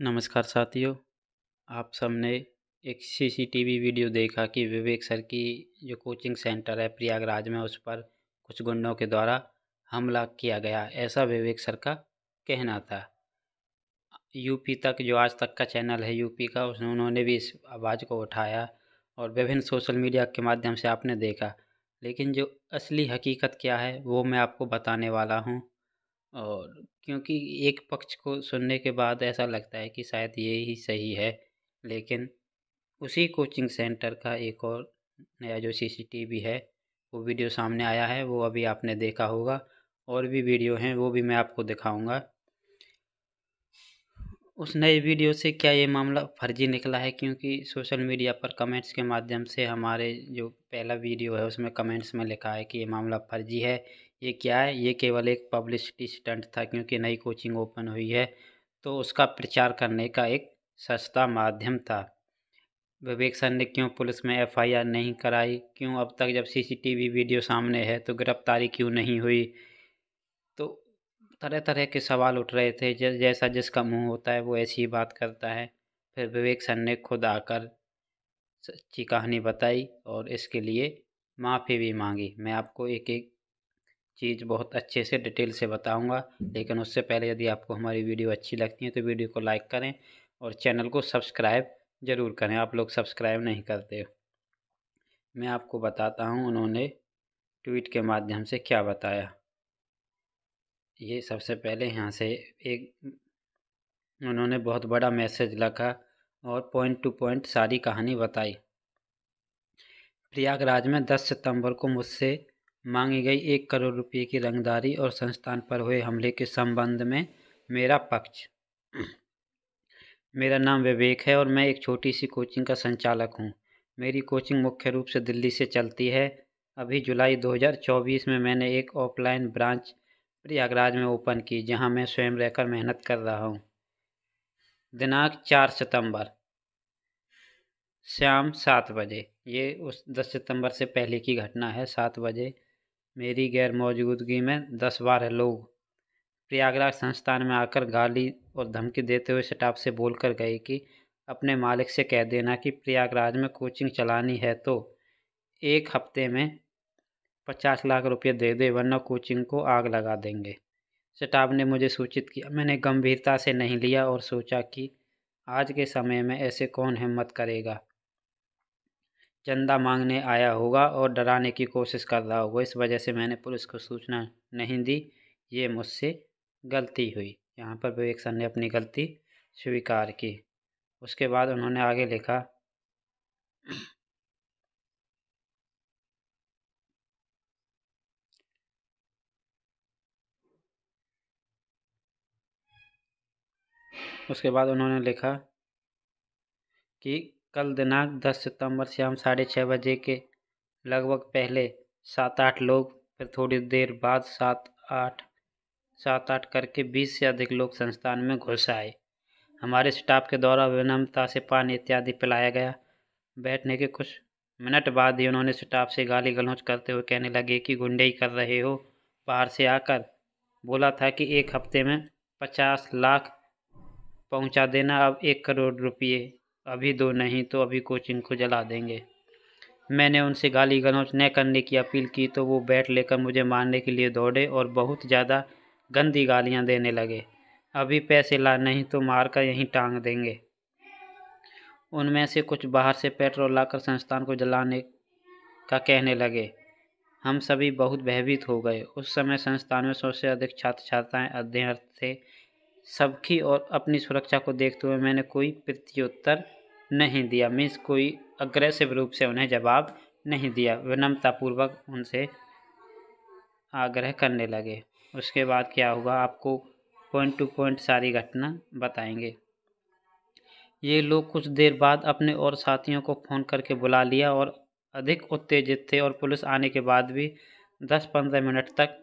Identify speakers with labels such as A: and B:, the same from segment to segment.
A: नमस्कार साथियों आप सबने एक सीसीटीवी वीडियो देखा कि विवेक सर की जो कोचिंग सेंटर है प्रयागराज में उस पर कुछ गुंडों के द्वारा हमला किया गया ऐसा विवेक सर का कहना था यूपी तक जो आज तक का चैनल है यूपी का उन्होंने भी इस आवाज़ को उठाया और विभिन्न सोशल मीडिया के माध्यम से आपने देखा लेकिन जो असली हकीकत क्या है वो मैं आपको बताने वाला हूँ और क्योंकि एक पक्ष को सुनने के बाद ऐसा लगता है कि शायद ये ही सही है लेकिन उसी कोचिंग सेंटर का एक और नया जो सीसीटीवी है वो वीडियो सामने आया है वो अभी आपने देखा होगा और भी वीडियो हैं वो भी मैं आपको दिखाऊंगा उस नए वीडियो से क्या ये मामला फर्जी निकला है क्योंकि सोशल मीडिया पर कमेंट्स के माध्यम से हमारे जो पहला वीडियो है उसमें कमेंट्स में लिखा है कि ये मामला फर्जी है ये क्या है ये केवल एक पब्लिसिटी स्टंट था क्योंकि नई कोचिंग ओपन हुई है तो उसका प्रचार करने का एक सस्ता माध्यम था विवेक सर ने क्यों पुलिस में एफआईआर नहीं कराई क्यों अब तक जब सीसीटीवी वीडियो सामने है तो गिरफ्तारी क्यों नहीं हुई तो तरह तरह के सवाल उठ रहे थे जैसा जिसका मुंह होता है वो ऐसी ही बात करता है फिर विवेक सर ने खुद आकर सच्ची कहानी बताई और इसके लिए माफ़ी भी मांगी मैं आपको एक एक चीज़ बहुत अच्छे से डिटेल से बताऊंगा लेकिन उससे पहले यदि आपको हमारी वीडियो अच्छी लगती है तो वीडियो को लाइक करें और चैनल को सब्सक्राइब ज़रूर करें आप लोग सब्सक्राइब नहीं करते मैं आपको बताता हूँ उन्होंने ट्वीट के माध्यम से क्या बताया ये सबसे पहले यहाँ से एक उन्होंने बहुत बड़ा मैसेज लिखा और पॉइंट टू पॉइंट सारी कहानी बताई प्रयागराज में 10 सितंबर को मुझसे मांगी गई एक करोड़ रुपए की रंगदारी और संस्थान पर हुए हमले के संबंध में मेरा पक्ष मेरा नाम विवेक है और मैं एक छोटी सी कोचिंग का संचालक हूँ मेरी कोचिंग मुख्य रूप से दिल्ली से चलती है अभी जुलाई 2024 में मैंने एक ऑफलाइन ब्रांच प्रयागराज में ओपन की जहाँ मैं स्वयं रहकर मेहनत कर रहा हूँ दिनांक चार सितंबर शाम सात बजे ये उस दस सितंबर से पहले की घटना है सात बजे मेरी गैर मौजूदगी में दस बारह लोग प्रयागराज संस्थान में आकर गाली और धमकी देते हुए स्टाफ से बोल कर गई कि अपने मालिक से कह देना कि प्रयागराज में कोचिंग चलानी है तो एक हफ्ते में पचास लाख रुपये दे दे वरना कोचिंग को आग लगा देंगे स्टाफ ने मुझे सूचित किया मैंने गंभीरता से नहीं लिया और सोचा कि आज के समय में ऐसे कौन हिम्मत करेगा चंदा मांगने आया होगा और डराने की कोशिश कर रहा होगा इस वजह से मैंने पुलिस को सूचना नहीं दी ये मुझसे गलती हुई यहाँ पर विवेक सर ने अपनी गलती स्वीकार की उसके बाद उन्होंने आगे लिखा उसके बाद उन्होंने लिखा कि कल दिनांक 10 सितंबर शाम साढ़े छः बजे के लगभग पहले सात आठ लोग फिर थोड़ी देर बाद सात आठ सात आठ करके बीस से अधिक लोग संस्थान में घुस आए हमारे स्टाफ के द्वारा विनम्रता से पानी इत्यादि पिलाया गया बैठने के कुछ मिनट बाद ही उन्होंने स्टाफ से गाली गलौज करते हुए कहने लगे कि गुंडई कर रहे हो बाहर से आकर बोला था कि एक हफ्ते में पचास लाख पहुंचा देना अब एक करोड़ रुपये अभी दो नहीं तो अभी कोचिंग को जला देंगे मैंने उनसे गाली गलौज न करने की अपील की तो वो बैट लेकर मुझे मारने के लिए दौड़े और बहुत ज़्यादा गंदी गालियाँ देने लगे अभी पैसे ला नहीं तो मारकर यहीं टांग देंगे उनमें से कुछ बाहर से पेट्रोल लाकर संस्थान को जलाने का कहने लगे हम सभी बहुत भयभीत हो गए उस समय संस्थान में सौ से अधिक छात्र छात्राएं अध्ययन थे सबकी और अपनी सुरक्षा को देखते हुए मैंने कोई प्रत्युत्तर नहीं दिया मीन्स कोई अग्रेसिव रूप से उन्हें जवाब नहीं दिया विनम्रतापूर्वक उनसे आग्रह करने लगे उसके बाद क्या होगा आपको पॉइंट टू पॉइंट सारी घटना बताएंगे ये लोग कुछ देर बाद अपने और साथियों को फ़ोन करके बुला लिया और अधिक उत्तेजित थे और पुलिस आने के बाद भी दस पंद्रह मिनट तक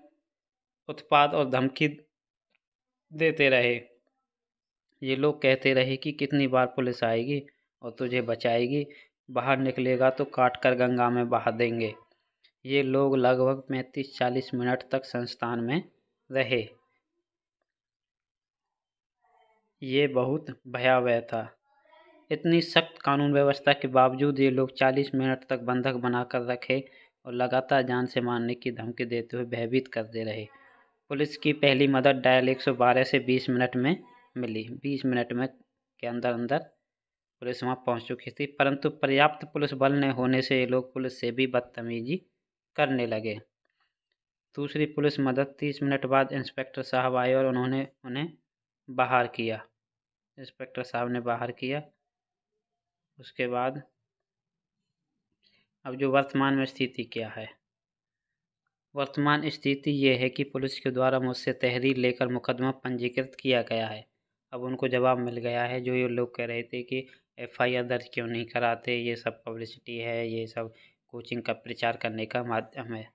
A: उत्पाद और धमकी देते रहे ये लोग कहते रहे कि कितनी बार पुलिस आएगी और तुझे बचाएगी बाहर निकलेगा तो काट कर गंगा में बहा देंगे ये लोग लगभग पैंतीस चालीस मिनट तक संस्थान में रहे ये बहुत भयावह था इतनी सख्त कानून व्यवस्था के बावजूद ये लोग 40 मिनट तक बंधक बनाकर रखे और लगातार जान से मारने की धमकी देते हुए भयभीत करते रहे पुलिस की पहली मदद डायल 112 से 20 मिनट में मिली 20 मिनट में के अंदर अंदर पुलिस वहाँ पहुँच चुकी थी परंतु पर्याप्त पुलिस बल न होने से ये लोग पुलिस से भी बदतमीजी करने लगे दूसरी पुलिस मदद तीस मिनट बाद इंस्पेक्टर साहब आए और उन्होंने उन्हें बाहर किया इंस्पेक्टर साहब ने बाहर किया उसके बाद अब जो वर्तमान में स्थिति क्या है वर्तमान स्थिति ये है कि पुलिस के द्वारा मुझसे तहरीर लेकर मुकदमा पंजीकृत किया गया है अब उनको जवाब मिल गया है जो ये लोग कह रहे थे कि एफआईआर दर्ज क्यों नहीं कराते ये सब पब्लिसिटी है ये सब कोचिंग का प्रचार करने का माध्यम है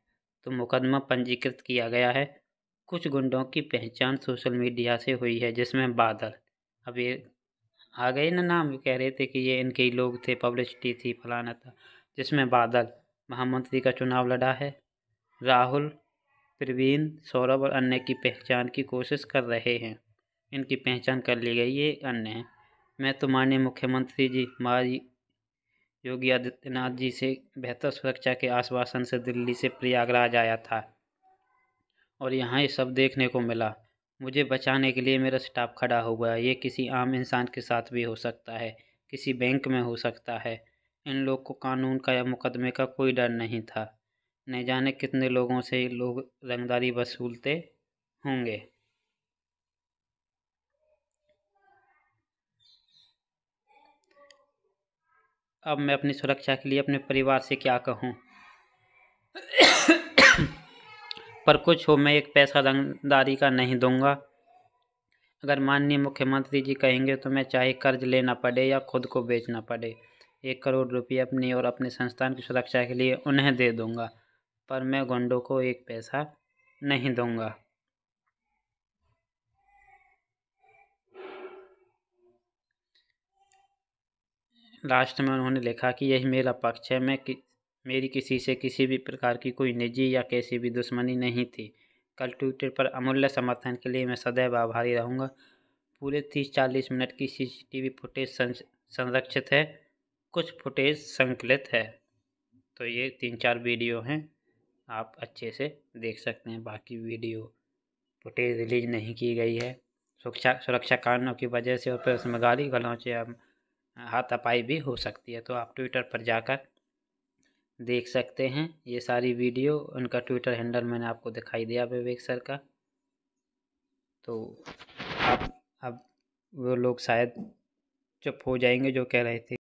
A: तो मुकदमा पंजीकृत किया गया है कुछ गुंडों की पहचान सोशल मीडिया से हुई है जिसमें बादल अब ये आ गए ना नाम कह रहे थे कि ये इनके ही लोग थे पब्लिसिटी थी फलाना था जिसमें बादल महामंत्री का चुनाव लड़ा है राहुल प्रवीण सौरभ और अन्य की पहचान की कोशिश कर रहे हैं इनकी पहचान कर ली गई ये अन्य हैं मैं तो माननीय मुख्यमंत्री जी हमारी योगी आदित्यनाथ जी से बेहतर सुरक्षा के आश्वासन से दिल्ली से प्रयागराज आया था और यहाँ ये सब देखने को मिला मुझे बचाने के लिए मेरा स्टाफ खड़ा हो गया ये किसी आम इंसान के साथ भी हो सकता है किसी बैंक में हो सकता है इन लोग को कानून का या मुकदमे का कोई डर नहीं था न जाने कितने लोगों से लोग रंगदारी वसूलते होंगे अब मैं अपनी सुरक्षा के लिए अपने परिवार से क्या कहूँ पर कुछ हो मैं एक पैसा रंगदारी का नहीं दूंगा अगर माननीय मुख्यमंत्री जी कहेंगे तो मैं चाहे कर्ज लेना पड़े या खुद को बेचना पड़े एक करोड़ रुपये अपनी और अपने संस्थान की सुरक्षा के लिए उन्हें दे दूंगा पर मैं गुंडों को एक पैसा नहीं दूंगा लास्ट में उन्होंने लिखा कि यही मेरा पक्ष है मैं कि, मेरी किसी से किसी भी प्रकार की कोई निजी या कैसी भी दुश्मनी नहीं थी कल ट्विटर पर अमूल्य समर्थन के लिए मैं सदैव आभारी रहूँगा पूरे तीस चालीस मिनट की सीसीटीवी फुटेज संरक्षित है कुछ फुटेज संकलित है तो ये तीन चार वीडियो हैं आप अच्छे से देख सकते हैं बाकी वीडियो फुटेज रिलीज नहीं की गई है सुरक्षा सुरक्षा कारणों की वजह से और फिर उसमें गाली गलौचे हाथापाई भी हो सकती है तो आप ट्विटर पर जाकर देख सकते हैं ये सारी वीडियो उनका ट्विटर हैंडल मैंने आपको दिखाई दिया विवेक सर का तो आप अब वो लोग शायद चुप हो जाएंगे जो कह रहे थे